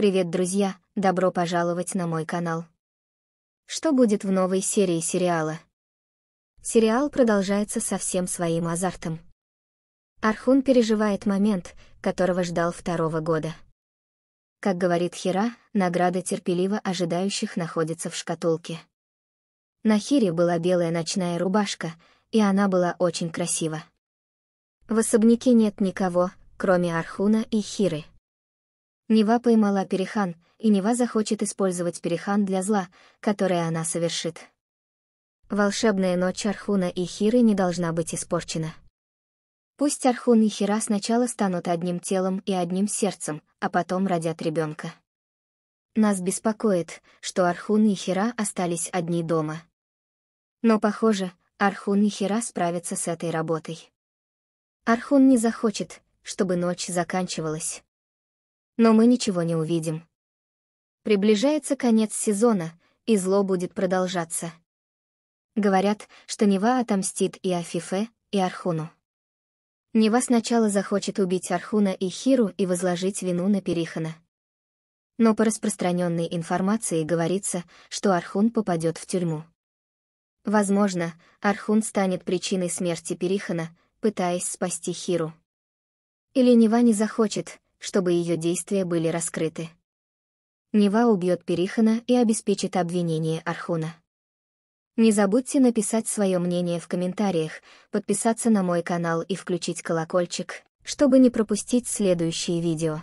Привет, друзья, добро пожаловать на мой канал. Что будет в новой серии сериала? Сериал продолжается со всем своим азартом. Архун переживает момент, которого ждал второго года. Как говорит Хира, награда терпеливо ожидающих находится в шкатулке. На Хире была белая ночная рубашка, и она была очень красива. В особняке нет никого, кроме Архуна и Хиры. Нева поймала Перехан, и Нева захочет использовать Перехан для зла, которое она совершит. Волшебная ночь Архуна и Хиры не должна быть испорчена. Пусть Архун и Хира сначала станут одним телом и одним сердцем, а потом родят ребенка. Нас беспокоит, что Архун и Хира остались одни дома. Но, похоже, Архун и Хира справятся с этой работой. Архун не захочет, чтобы ночь заканчивалась но мы ничего не увидим. Приближается конец сезона, и зло будет продолжаться. Говорят, что Нева отомстит и Афифе, и Архуну. Нева сначала захочет убить Архуна и Хиру и возложить вину на Перихана. Но по распространенной информации говорится, что Архун попадет в тюрьму. Возможно, Архун станет причиной смерти Перихана, пытаясь спасти Хиру. Или Нева не захочет, чтобы ее действия были раскрыты. Нева убьет Перихана и обеспечит обвинение Архуна. Не забудьте написать свое мнение в комментариях, подписаться на мой канал и включить колокольчик, чтобы не пропустить следующие видео.